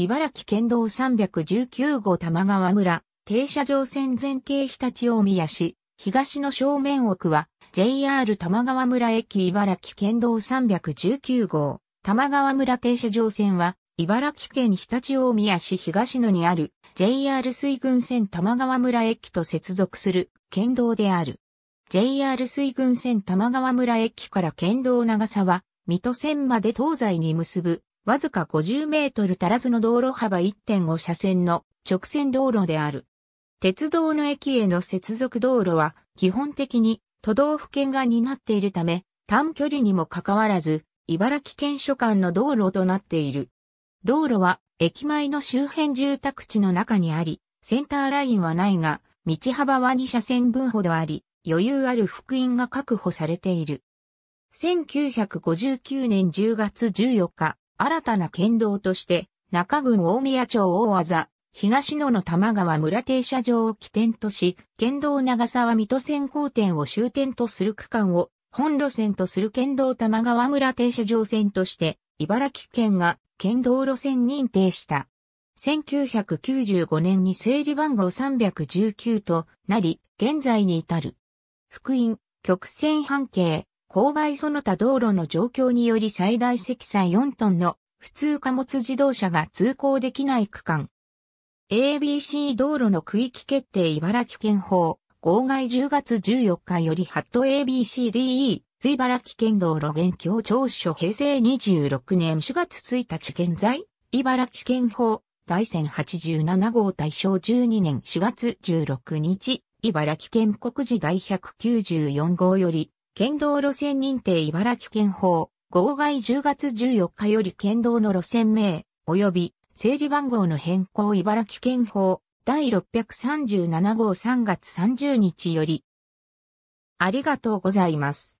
茨城県道319号玉川村、停車場線前景日立大宮市、東の正面奥は、JR 玉川村駅茨城県道319号、玉川村停車場線は、茨城県日立大宮市東野にある JR 水郡線玉川村駅と接続する県道である。JR 水郡線玉川村駅から県道長さは、水戸線まで東西に結ぶわずか50メートル足らずの道路幅1.5車線の直線道路である。鉄道の駅への接続道路は基本的に都道府県が担っているため短距離にもかかわらず茨城県所管の道路となっている。道路は駅前の周辺住宅地の中にあり、センターラインはないが、道幅は2車線分ほどあり、余裕ある福音が確保されている。1959年10月14日、新たな県道として、中郡大宮町大技、東野の玉川村停車場を起点とし、県道長沢水戸線交点を終点とする区間を、本路線とする県道玉川村停車場線として、茨城県が県道路線認定した。1995年に整理番号319となり、現在に至る。福音、曲線半径、勾配その他道路の状況により最大積載4トンの普通貨物自動車が通行できない区間。ABC 道路の区域決定茨城県法、号外10月14日よりハット ABCDE、茨城県道路現況聴書平成26年4月1日現在、茨城県法、大戦87号大正12年4月16日、茨城県国事第194号より、県道路線認定茨城県法、号外10月14日より県道の路線名、及び整理番号の変更茨城県法、第637号3月30日より。ありがとうございます。